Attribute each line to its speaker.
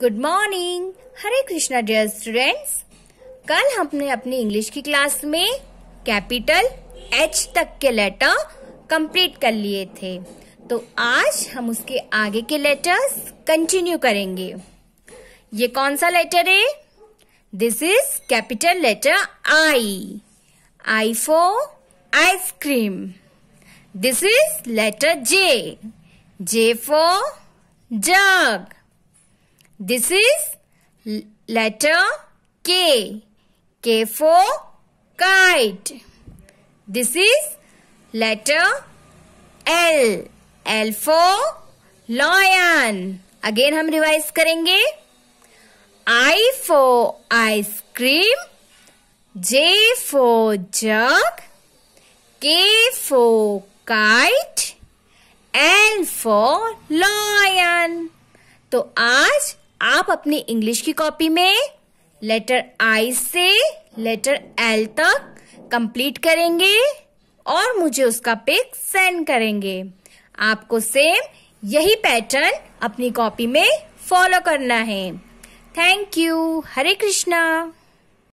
Speaker 1: Good morning Hare Krishna dear students कल हमने अपनी इंग्लिश की क्लास में कैपिटल एच तक के लेटर कंप्लीट कर लिए थे तो आज हम उसके आगे के लेटर्स कंटिन्यू करेंगे ये कौन सा लेटर है this is capital letter I I for ice cream this is letter J J for jug This is letter K. K for kite. This is letter L. L for lion. Again हम revise करेंगे I for ice cream. J for jug. K for kite. L for lion. तो आज आप अपनी English की copy में letter आई से letter L तक कंप्लीट करेंगे और मुझे उसका पिक सेंड करेंगे आपको सेम यही पैटर्न अपनी कॉपी में फॉलो करना है थैंक यू हरे कृष्णा